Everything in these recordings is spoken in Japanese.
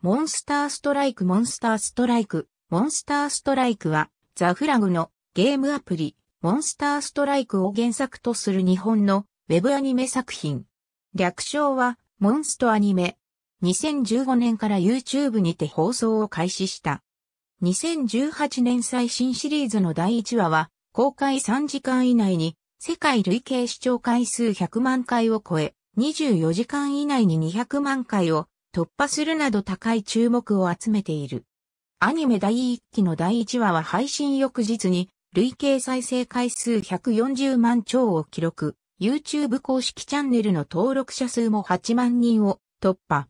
モンスターストライクモンスターストライクモンスターストライクはザフラグのゲームアプリモンスターストライクを原作とする日本のウェブアニメ作品。略称はモンストアニメ。2015年から YouTube にて放送を開始した。2018年最新シリーズの第1話は公開3時間以内に世界累計視聴回数100万回を超え24時間以内に200万回を突破するなど高い注目を集めている。アニメ第1期の第1話は配信翌日に、累計再生回数140万超を記録、YouTube 公式チャンネルの登録者数も8万人を突破。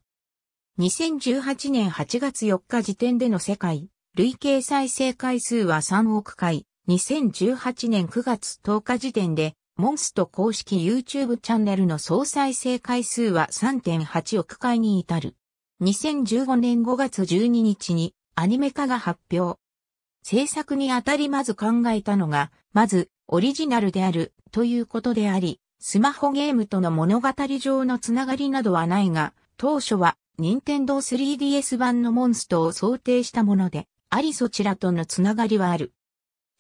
2018年8月4日時点での世界、累計再生回数は3億回、2018年9月10日時点でモンスト公式 YouTube チャンネルの総再生回数は3.8億回に至る。2015年5月12日にアニメ化が発表。制作にあたりまず考えたのが、まずオリジナルであるということであり、スマホゲームとの物語上のつながりなどはないが、当初は任天堂 3DS 版のモンストを想定したもので、ありそちらとのつながりはある。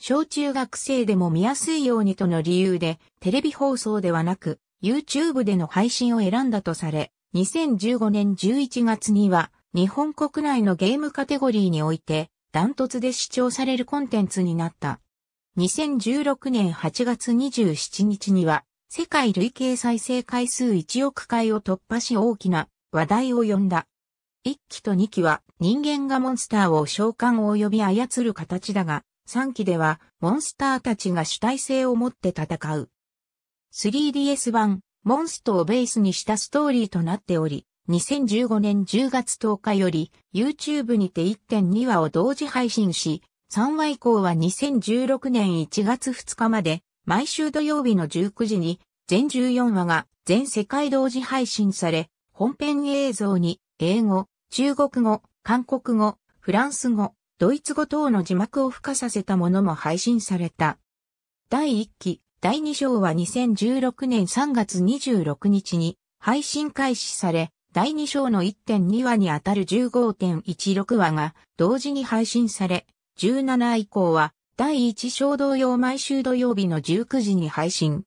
小中学生でも見やすいようにとの理由で、テレビ放送ではなく、YouTube での配信を選んだとされ、2015年11月には、日本国内のゲームカテゴリーにおいて、ダントツで視聴されるコンテンツになった。2016年8月27日には、世界累計再生回数1億回を突破し大きな話題を呼んだ。1期と2期は人間がモンスターを召喚を呼び操る形だが、3期ではモンスターたちが主体性を持って戦う。3DS 版、モンストをベースにしたストーリーとなっており、2015年10月10日より YouTube にて1.2話を同時配信し、3話以降は2016年1月2日まで毎週土曜日の19時に全14話が全世界同時配信され、本編映像に英語、中国語、韓国語、フランス語、ドイツ語等の字幕を付加させたものも配信された。第1期、第2章は2016年3月26日に配信開始され、第2章の1.2話にあたる15.16話が同時に配信され、17以降は第1章同様毎週土曜日の19時に配信。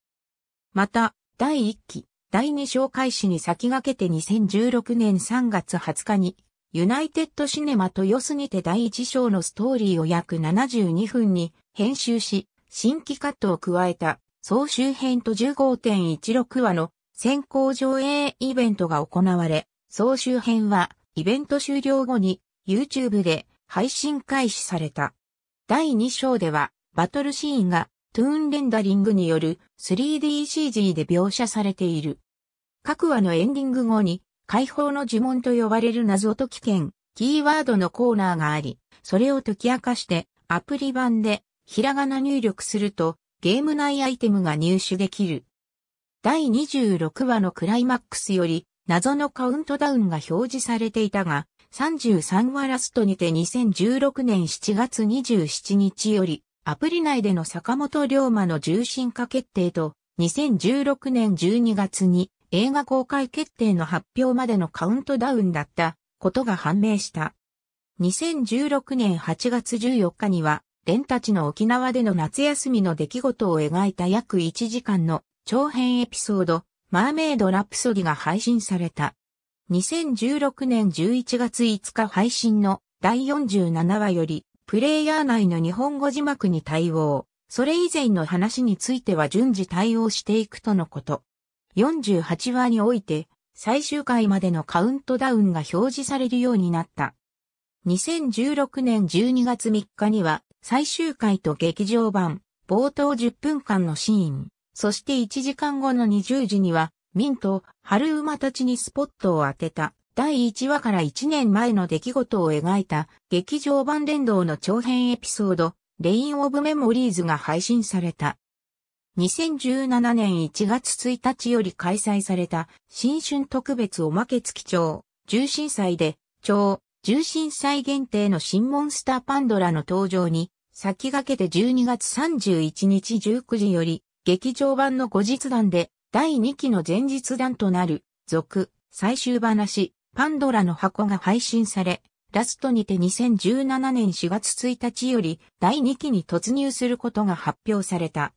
また、第1期、第2章開始に先駆けて2016年3月20日にユナイテッドシネマ豊洲にて第一章のストーリーを約72分に編集し、新規カットを加えた総集編と15.16話の先行上映イベントが行われ、総集編はイベント終了後に YouTube で配信開始された。第2章ではバトルシーンがトゥーンレンダリングによる 3DCG で描写されている。各話のエンディング後に解放の呪文と呼ばれる謎解き券、キーワードのコーナーがあり、それを解き明かしてアプリ版でひらがな入力するとゲーム内アイテムが入手できる。第26話のクライマックスより謎のカウントダウンが表示されていたが、33話ラストにて2016年7月27日よりアプリ内での坂本龍馬の重心化決定と2016年12月に映画公開決定の発表までのカウントダウンだったことが判明した。2016年8月14日には、レンたちの沖縄での夏休みの出来事を描いた約1時間の長編エピソード、マーメイド・ラプソディが配信された。2016年11月5日配信の第47話より、プレイヤー内の日本語字幕に対応。それ以前の話については順次対応していくとのこと。48話において、最終回までのカウントダウンが表示されるようになった。2016年12月3日には、最終回と劇場版、冒頭10分間のシーン、そして1時間後の20時には、ミント、春馬たちにスポットを当てた第1話から1年前の出来事を描いた劇場版連動の長編エピソード、レイン・オブ・メモリーズが配信された。2017年1月1日より開催された新春特別おまけ付き帳、重心祭で、超重心祭限定の新モンスターパンドラの登場に、先駆けて12月31日19時より、劇場版の後日談で、第2期の前日談となる、続、最終話、パンドラの箱が配信され、ラストにて2017年4月1日より第2期に突入することが発表された。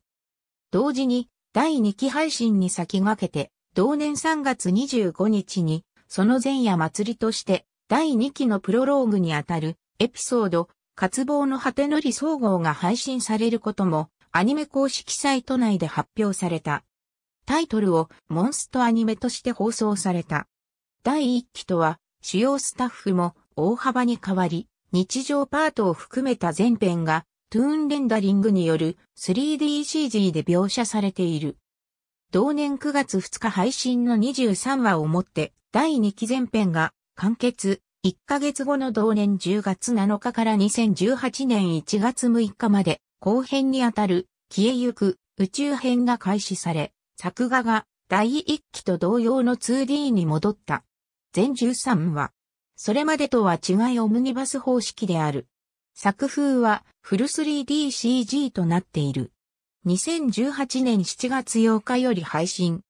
同時に第2期配信に先駆けて、同年3月25日に、その前夜祭りとして、第2期のプロローグにあたる、エピソード、渇望の果てのり総合が配信されることも、アニメ公式サイト内で発表された。タイトルをモンストアニメとして放送された。第1期とは、主要スタッフも大幅に変わり、日常パートを含めた全編がトゥーンレンダリングによる 3DCG で描写されている。同年9月2日配信の23話をもって第2期前編が完結。1ヶ月後の同年10月7日から2018年1月6日まで後編にあたる消えゆく宇宙編が開始され、作画が第1期と同様の 2D に戻った。全13話。それまでとは違いオムニバス方式である。作風はフル 3DCG となっている。2018年7月8日より配信。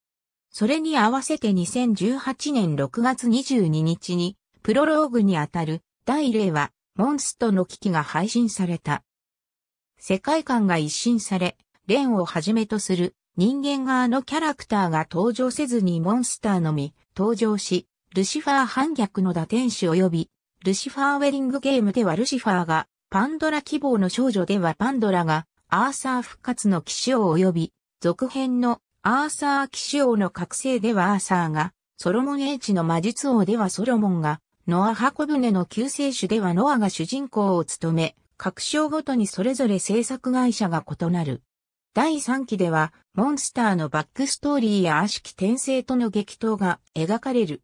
それに合わせて2018年6月22日に、プロローグにあたる第0話、モンストの危機が配信された。世界観が一新され、レンをはじめとする人間側のキャラクターが登場せずにモンスターのみ登場し、ルシファー反逆の打天使及び、ルシファーウェリングゲームではルシファーがパンドラ希望の少女ではパンドラがアーサー復活の騎士王及び続編のアーサー騎士王の覚醒ではアーサーがソロモン英知の魔術王ではソロモンがノア箱舟の救世主ではノアが主人公を務め各章ごとにそれぞれ制作会社が異なる。第3期ではモンスターのバックストーリーや悪しき転生との激闘が描かれる。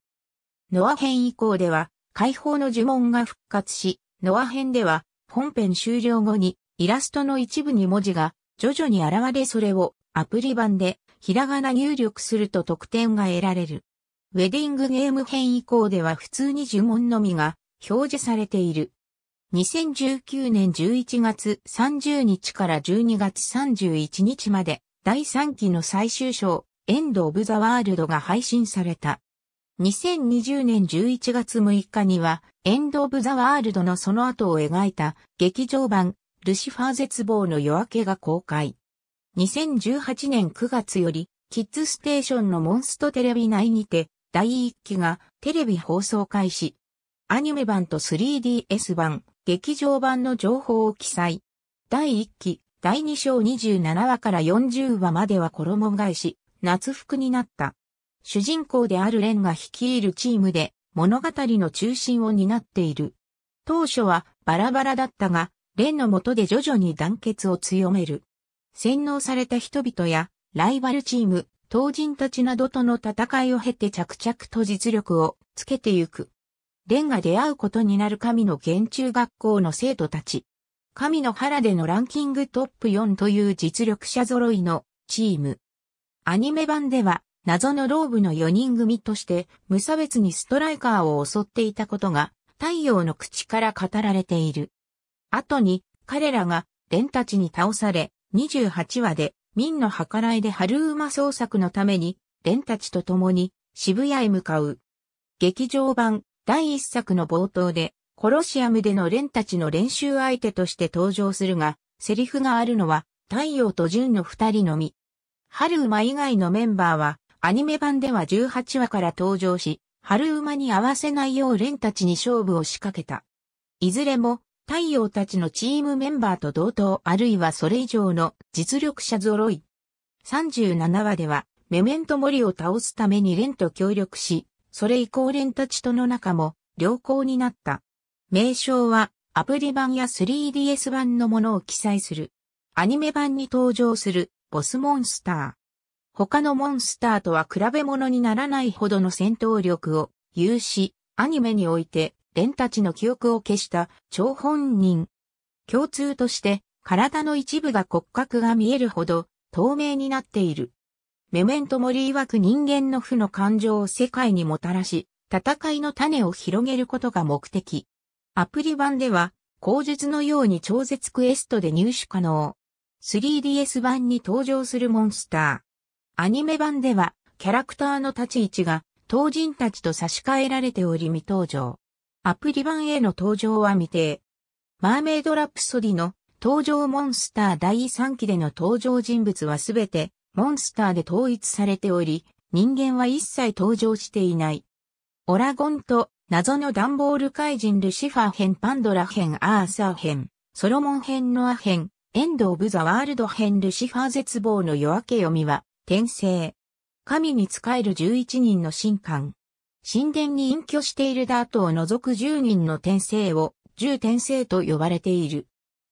ノア編以降では解放の呪文が復活し、ノア編では本編終了後にイラストの一部に文字が徐々に現れそれをアプリ版でひらがな入力すると得点が得られる。ウェディングゲーム編以降では普通に呪文のみが表示されている。2019年11月30日から12月31日まで第3期の最終章エンド・オブ・ザ・ワールドが配信された。2020年11月6日には、エンド・オブ・ザ・ワールドのその後を描いた劇場版、ルシファー絶望の夜明けが公開。2018年9月より、キッズステーションのモンストテレビ内にて、第1期がテレビ放送開始。アニメ版と 3DS 版、劇場版の情報を記載。第1期、第2章27話から40話までは衣替えし、夏服になった。主人公であるレンが率いるチームで物語の中心を担っている。当初はバラバラだったが、レンの下で徐々に団結を強める。洗脳された人々やライバルチーム、当人たちなどとの戦いを経て着々と実力をつけてゆく。レンが出会うことになる神の原中学校の生徒たち。神の原でのランキングトップ4という実力者揃いのチーム。アニメ版では謎のローブの4人組として無差別にストライカーを襲っていたことが太陽の口から語られている。後に彼らが連たちに倒され28話で民の計らいで春馬捜索のために連たちと共に渋谷へ向かう。劇場版第1作の冒頭でコロシアムでの連たちの練習相手として登場するが、セリフがあるのは太陽と純の二人のみ。春馬以外のメンバーはアニメ版では18話から登場し、春馬に合わせないよう連たちに勝負を仕掛けた。いずれも、太陽たちのチームメンバーと同等あるいはそれ以上の実力者揃い。37話では、メメント森を倒すために連と協力し、それ以降連たちとの仲も良好になった。名称は、アプリ版や 3DS 版のものを記載する。アニメ版に登場するボスモンスター。他のモンスターとは比べ物にならないほどの戦闘力を有し、アニメにおいて、レンたちの記憶を消した超本人。共通として、体の一部が骨格が見えるほど透明になっている。メメントモリ曰く人間の負の感情を世界にもたらし、戦いの種を広げることが目的。アプリ版では、口述のように超絶クエストで入手可能。3DS 版に登場するモンスター。アニメ版では、キャラクターの立ち位置が、当人たちと差し替えられており未登場。アプリ版への登場は未定。マーメイドラプソディの登場モンスター第3期での登場人物はすべてモンスターで統一されており、人間は一切登場していない。オラゴンと謎のダンボール怪人ルシファー編、パンドラ編、アーサー編、ソロモン編、ノア編、エンド・オブ・ザ・ワールド編、ルシファー絶望の夜明け読みは、転生。神に仕える11人の神官。神殿に隠居しているダートを除く10人の転生を、10転生と呼ばれている。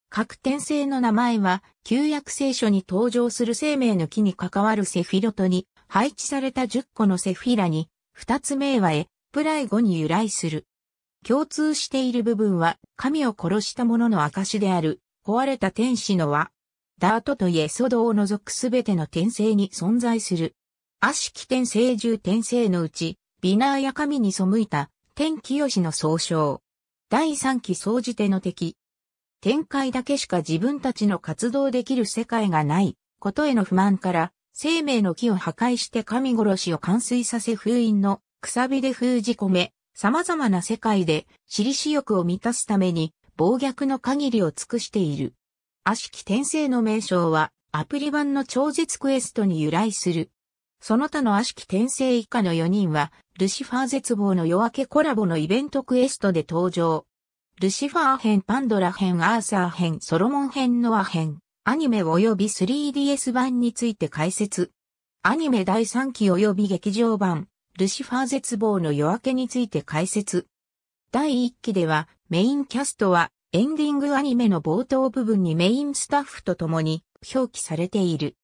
各転生の名前は、旧約聖書に登場する生命の木に関わるセフィロトに、配置された10個のセフィラに、2つ名はエ、プライ語に由来する。共通している部分は、神を殺した者の証である、壊れた天使の輪、ダートといえソドを除くすべての転生に存在する。悪しき転生中転生のうち、ビナーや神に背いた、天清の総称。第三期総じての敵。展開だけしか自分たちの活動できる世界がない、ことへの不満から、生命の木を破壊して神殺しを完遂させ封印の、くさびで封じ込め、様々な世界で、尻死欲を満たすために、暴虐の限りを尽くしている。悪しき転生の名称は、アプリ版の超絶クエストに由来する。その他の悪しき転生以下の4人は、ルシファー絶望の夜明けコラボのイベントクエストで登場。ルシファー編、パンドラ編、アーサー編、ソロモン編、ノア編、アニメ及び 3DS 版について解説。アニメ第3期及び劇場版、ルシファー絶望の夜明けについて解説。第1期では、メインキャストは、エンディングアニメの冒頭部分にメインスタッフと共に表記されている。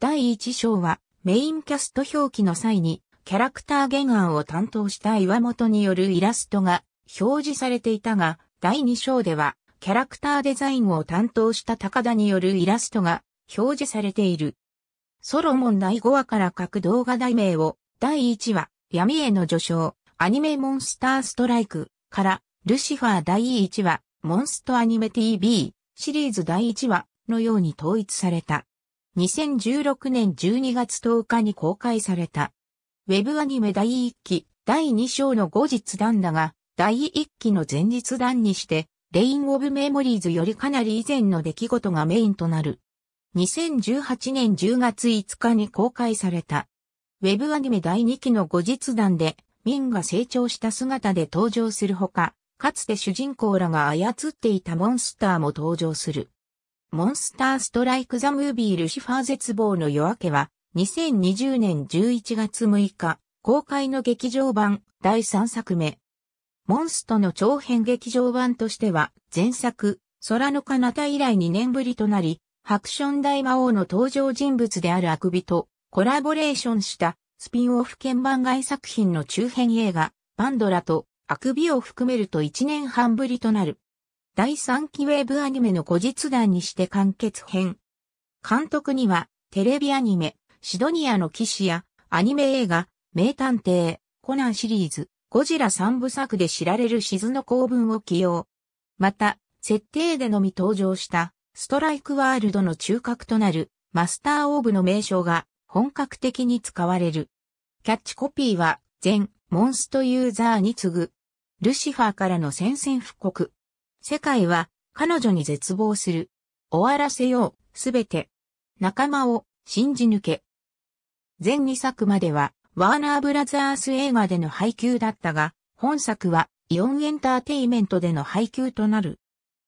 第1章はメインキャスト表記の際にキャラクター原案を担当した岩本によるイラストが表示されていたが、第2章ではキャラクターデザインを担当した高田によるイラストが表示されている。ソロモン第5話から書く動画題名を第1話闇への序章アニメモンスターストライクからルシファー第1話モンストアニメ TV シリーズ第1話のように統一された。2016年12月10日に公開された。ウェブアニメ第1期、第2章の後日談だが、第1期の前日談にして、レイン・オブ・メモリーズよりかなり以前の出来事がメインとなる。2018年10月5日に公開された。ウェブアニメ第2期の後日談で、ミンが成長した姿で登場するほか、かつて主人公らが操っていたモンスターも登場する。モンスターストライクザムービールシファー絶望の夜明けは、2020年11月6日、公開の劇場版第3作目。モンストの長編劇場版としては、前作、空の彼方以来2年ぶりとなり、ハクション大魔王の登場人物であるアクビとコラボレーションしたスピンオフ鍵盤外作品の中編映画、パンドラとあくびを含めると1年半ぶりとなる。第3期ウェブアニメの後日談にして完結編。監督には、テレビアニメ、シドニアの騎士や、アニメ映画、名探偵、コナンシリーズ、ゴジラ3部作で知られる静の公文を起用。また、設定でのみ登場した、ストライクワールドの中核となる、マスターオーブの名称が、本格的に使われる。キャッチコピーは、全、モンストユーザーに次ぐ、ルシファーからの宣戦布告。世界は彼女に絶望する。終わらせよう、すべて。仲間を信じ抜け。全2作まではワーナーブラザース映画での配給だったが、本作はイオンエンターテイメントでの配給となる。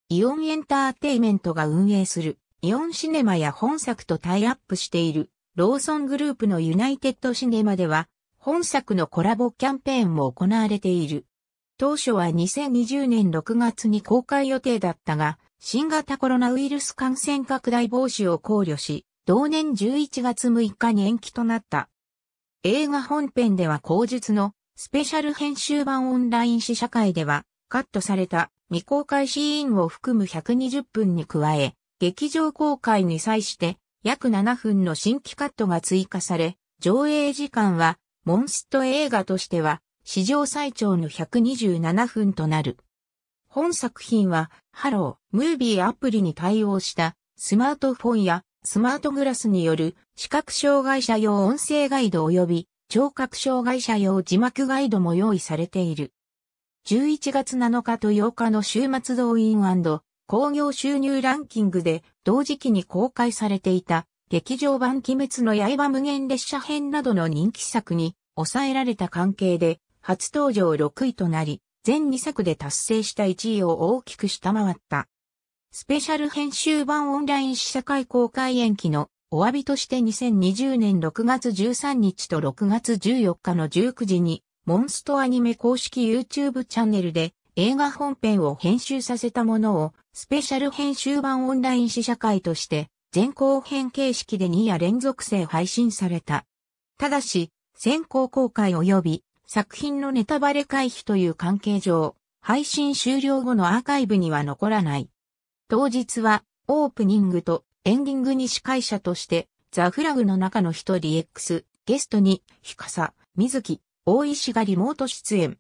イオンエンターテイメントが運営するイオンシネマや本作とタイアップしているローソングループのユナイテッドシネマでは本作のコラボキャンペーンも行われている。当初は2020年6月に公開予定だったが、新型コロナウイルス感染拡大防止を考慮し、同年11月6日に延期となった。映画本編では後述のスペシャル編集版オンライン試写会ではカットされた未公開シーンを含む120分に加え、劇場公開に際して約7分の新規カットが追加され、上映時間はモンスト映画としては史上最長の127分となる。本作品は、ハロー、ムービーアプリに対応したスマートフォンやスマートグラスによる視覚障害者用音声ガイド及び聴覚障害者用字幕ガイドも用意されている。11月7日と8日の週末動員工業収入ランキングで同時期に公開されていた劇場版鬼滅の刃無限列車編などの人気作に抑えられた関係で初登場6位となり、全2作で達成した1位を大きく下回った。スペシャル編集版オンライン試写会公開延期のお詫びとして2020年6月13日と6月14日の19時に、モンストアニメ公式 YouTube チャンネルで映画本編を編集させたものをスペシャル編集版オンライン試写会として全後編形式で2夜連続性配信された。ただし、先行公開及び作品のネタバレ回避という関係上、配信終了後のアーカイブには残らない。当日は、オープニングとエンディングに司会者として、ザ・フラグの中の一人 X、ゲストに、ヒカサ、ミズキ、大石がリモート出演。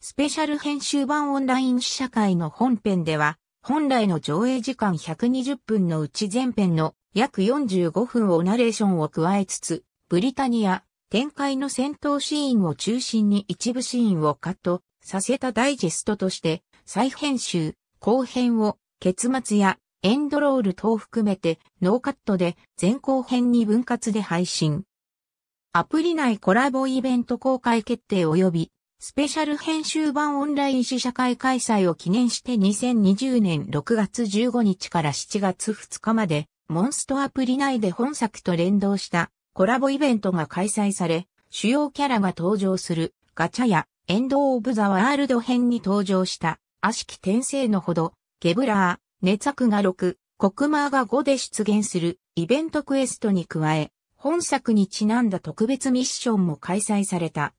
スペシャル編集版オンライン試写会の本編では、本来の上映時間120分のうち前編の約45分をナレーションを加えつつ、ブリタニア、展開の戦闘シーンを中心に一部シーンをカットさせたダイジェストとして、再編集、後編を、結末やエンドロール等含めてノーカットで前後編に分割で配信。アプリ内コラボイベント公開決定及びスペシャル編集版オンライン試写会開催を記念して2020年6月15日から7月2日までモンストアプリ内で本作と連動したコラボイベントが開催され、主要キャラが登場するガチャやエンド・オブ・ザ・ワールド編に登場した悪しき転生のほど、ゲブラー、ネツクが6、コクマーが5で出現するイベントクエストに加え、本作にちなんだ特別ミッションも開催された。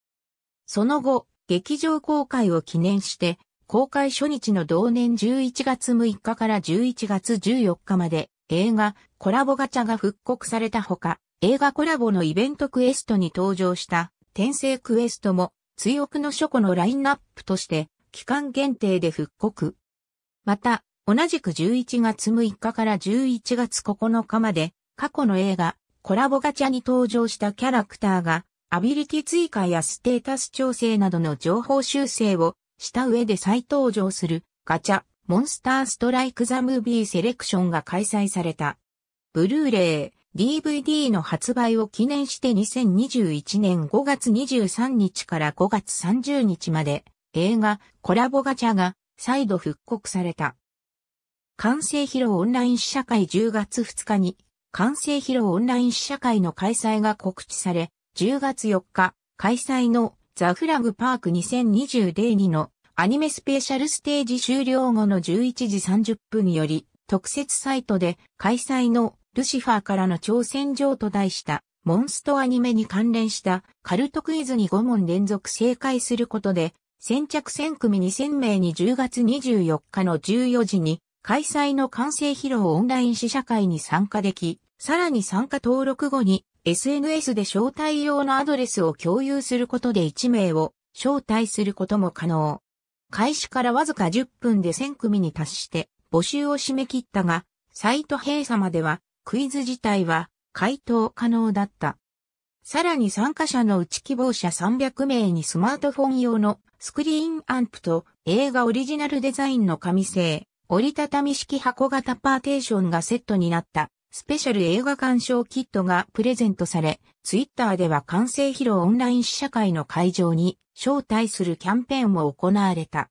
その後、劇場公開を記念して、公開初日の同年11月6日から11月14日まで映画コラボガチャが復刻されたほか、映画コラボのイベントクエストに登場した転生クエストも追憶の書庫のラインナップとして期間限定で復刻。また、同じく11月6日から11月9日まで過去の映画コラボガチャに登場したキャラクターがアビリティ追加やステータス調整などの情報修正をした上で再登場するガチャモンスターストライクザムービーセレクションが開催された。ブルーレイ DVD の発売を記念して2021年5月23日から5月30日まで映画コラボガチャが再度復刻された。完成披露オンライン試写会10月2日に完成披露オンライン試写会の開催が告知され、10月4日開催のザ・フラグパーク2020デイ2のアニメスペシャルステージ終了後の11時30分より特設サイトで開催のルシファーからの挑戦状と題したモンストアニメに関連したカルトクイズに5問連続正解することで、先着1000組2000名に10月24日の14時に開催の完成披露オンライン試写会に参加でき、さらに参加登録後に SNS で招待用のアドレスを共有することで1名を招待することも可能。開始からわずか10分で1000組に達して募集を締め切ったが、サイト閉鎖まではクイズ自体は回答可能だった。さらに参加者のうち希望者300名にスマートフォン用のスクリーンアンプと映画オリジナルデザインの紙製、折りたたみ式箱型パーテーションがセットになったスペシャル映画鑑賞キットがプレゼントされ、ツイッターでは完成披露オンライン試写会の会場に招待するキャンペーンも行われた。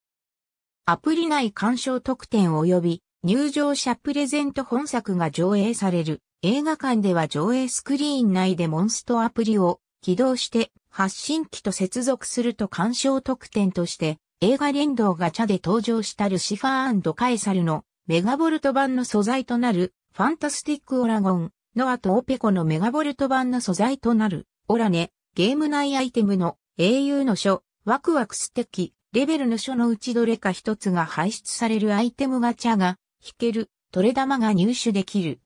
アプリ内鑑賞特典及び入場者プレゼント本作が上映される。映画館では上映スクリーン内でモンストアプリを起動して発信機と接続すると鑑賞特典として映画連動ガチャで登場したルシファーカエサルのメガボルト版の素材となるファンタスティックオラゴンの後オペコのメガボルト版の素材となるオラネゲーム内アイテムの英雄の書ワクワク素敵レベルの書のうちどれか一つが排出されるアイテムガチャが引ける、トレ玉が入手できる。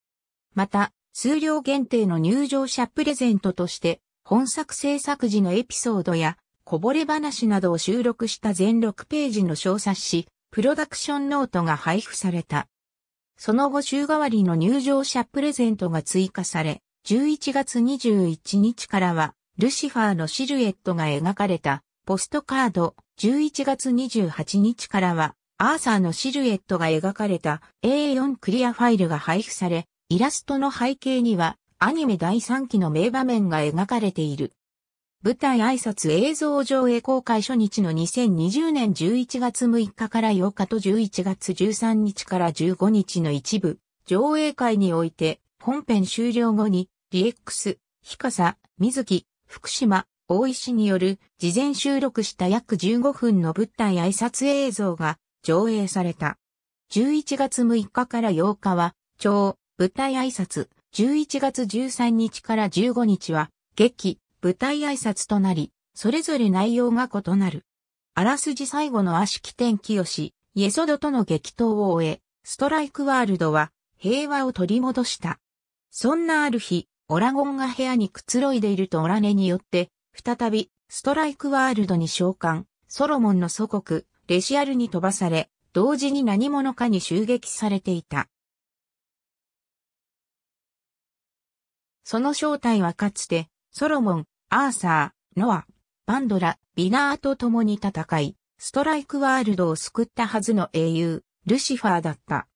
また、数量限定の入場者プレゼントとして、本作制作時のエピソードや、こぼれ話などを収録した全6ページの小冊子、プロダクションノートが配布された。その後週替わりの入場者プレゼントが追加され、11月21日からは、ルシファーのシルエットが描かれた、ポストカード、11月28日からは、アーサーのシルエットが描かれた A4 クリアファイルが配布され、イラストの背景にはアニメ第3期の名場面が描かれている。舞台挨拶映像上映公開初日の2020年11月6日から8日と11月13日から15日の一部、上映会において、本編終了後に、DX、ヒカサ、水木、福島、大石による事前収録した約15分の舞台挨拶映像が上映された。11月6日から8日は、超舞台挨拶、11月13日から15日は、劇、舞台挨拶となり、それぞれ内容が異なる。あらすじ最後の悪しき天清、イエソドとの激闘を終え、ストライクワールドは平和を取り戻した。そんなある日、オラゴンが部屋にくつろいでいるとオラネによって、再びストライクワールドに召喚、ソロモンの祖国、レシアルに飛ばされ、同時に何者かに襲撃されていた。その正体はかつて、ソロモン、アーサー、ノア、パンドラ、ビナーと共に戦い、ストライクワールドを救ったはずの英雄、ルシファーだった。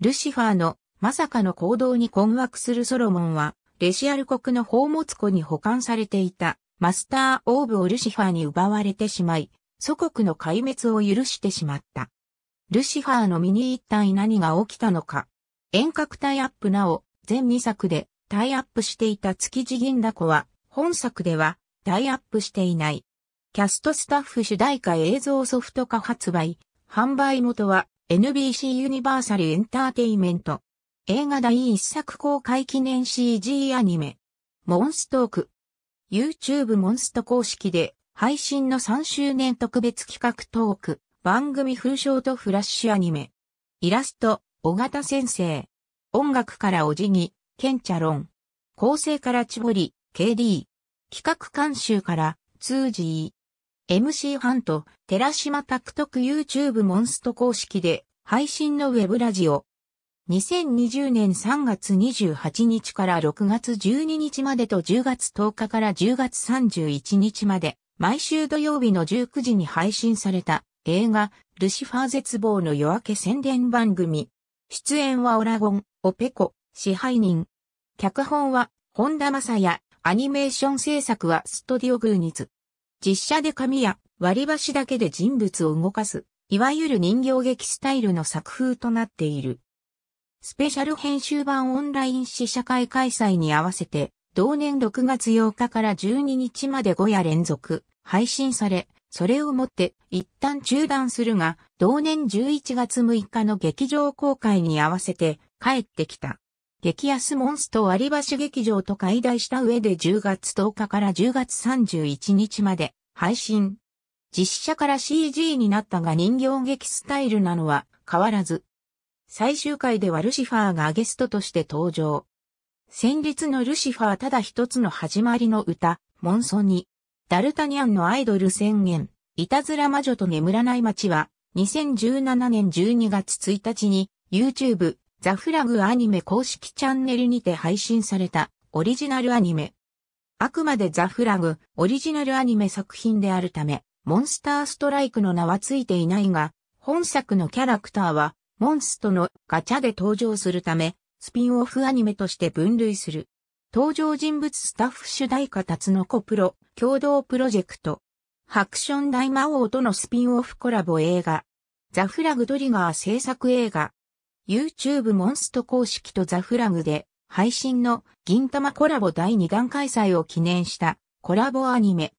ルシファーのまさかの行動に困惑するソロモンは、レシアル国の宝物庫に保管されていたマスターオーブをルシファーに奪われてしまい、祖国の壊滅を許してしまった。ルシファーの身に一体何が起きたのか。遠隔タイアップなお、全2作でタイアップしていた築地銀だこは、本作ではタイアップしていない。キャストスタッフ主題歌映像ソフト化発売、販売元は NBC ユニバーサルエンターテイメント。映画第1作公開記念 CG アニメ。モンストーク。YouTube モンスト公式で配信の3周年特別企画トーク、番組風潮とフラッシュアニメ。イラスト、小型先生。音楽からお辞儀、ケンチャロン。構成からボリ、KD。企画監修から、ツージー。MC ハント、寺島拓徳 YouTube モンスト公式で、配信のウェブラジオ。2020年3月28日から6月12日までと10月10日から10月31日まで。毎週土曜日の19時に配信された映画、ルシファー絶望の夜明け宣伝番組。出演はオラゴン、オペコ、支配人。脚本は、本田正也、アニメーション制作はストディオグーニズ。実写で紙や割り箸だけで人物を動かす、いわゆる人形劇スタイルの作風となっている。スペシャル編集版オンライン試写会開催に合わせて、同年6月8日から12日まで5夜連続配信され、それをもって一旦中断するが、同年11月6日の劇場公開に合わせて帰ってきた。激安モンスト割り箸劇場と解題した上で10月10日から10月31日まで配信。実写から CG になったが人形劇スタイルなのは変わらず。最終回ではルシファーがゲストとして登場。戦慄のルシファーただ一つの始まりの歌、モンソニ。ダルタニャンのアイドル宣言、いたずら魔女と眠らない街は、2017年12月1日に、YouTube、ザフラグアニメ公式チャンネルにて配信された、オリジナルアニメ。あくまでザフラグ、オリジナルアニメ作品であるため、モンスターストライクの名はついていないが、本作のキャラクターは、モンストのガチャで登場するため、スピンオフアニメとして分類する。登場人物スタッフ主題歌タツノコプロ共同プロジェクト。ハクション大魔王とのスピンオフコラボ映画。ザ・フラグトリガー制作映画。YouTube モンスト公式とザ・フラグで配信の銀玉コラボ第2弾開催を記念したコラボアニメ。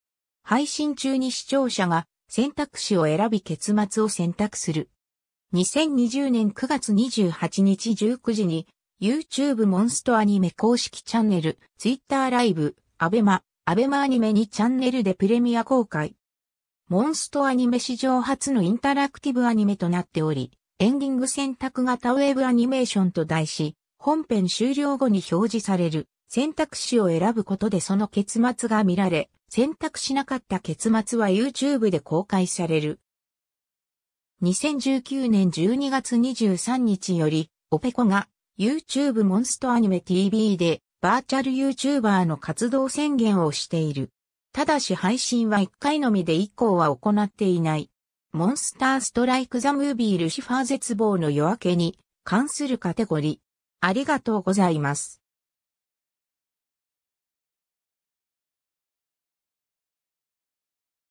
配信中に視聴者が選択肢を選び結末を選択する。2020年9月28日19時に YouTube モンストアニメ公式チャンネル、Twitter ライブ、アベマ、アベマアニメにチャンネルでプレミア公開。モンストアニメ史上初のインタラクティブアニメとなっており、エンディング選択型ウェブアニメーションと題し、本編終了後に表示される選択肢を選ぶことでその結末が見られ、選択しなかった結末は YouTube で公開される。2019年12月23日より、オペコが YouTube モンストアニメ TV でバーチャル YouTuber の活動宣言をしている。ただし配信は1回のみで以降は行っていない。モンスターストライクザムービールシファー絶望の夜明けに関するカテゴリー。ありがとうございます。